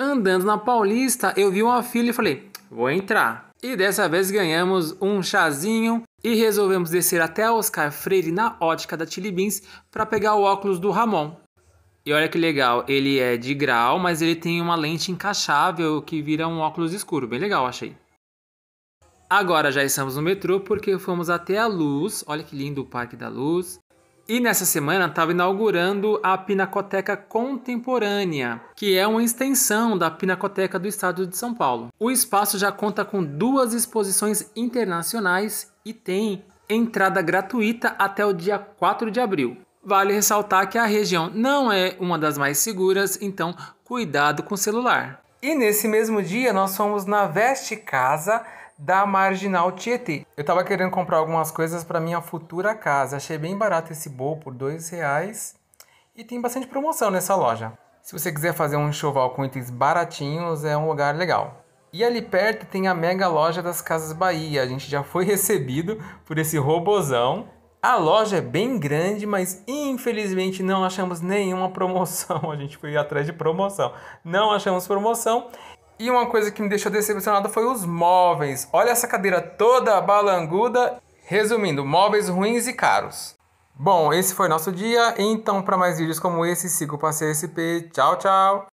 Andando na Paulista, eu vi uma fila e falei: vou entrar. E dessa vez ganhamos um chazinho e resolvemos descer até Oscar Freire na ótica da Chili Beans para pegar o óculos do Ramon. E olha que legal, ele é de grau, mas ele tem uma lente encaixável que vira um óculos escuro. Bem legal, achei. Agora já estamos no metrô porque fomos até a Luz. Olha que lindo o Parque da Luz. E nessa semana estava inaugurando a Pinacoteca Contemporânea, que é uma extensão da Pinacoteca do Estado de São Paulo. O espaço já conta com duas exposições internacionais e tem entrada gratuita até o dia 4 de abril. Vale ressaltar que a região não é uma das mais seguras, então cuidado com o celular. E nesse mesmo dia nós fomos na Veste Casa da Marginal Tietê. Eu tava querendo comprar algumas coisas para minha futura casa. Achei bem barato esse bowl por dois reais e tem bastante promoção nessa loja. Se você quiser fazer um enxoval com itens baratinhos, é um lugar legal. E ali perto tem a mega loja das Casas Bahia. A gente já foi recebido por esse robozão. A loja é bem grande, mas infelizmente não achamos nenhuma promoção. A gente foi atrás de promoção. Não achamos promoção e uma coisa que me deixou decepcionado foi os móveis. Olha essa cadeira toda balanguda. Resumindo, móveis ruins e caros. Bom, esse foi nosso dia. Então, para mais vídeos como esse, siga o Passeio SP. Tchau, tchau!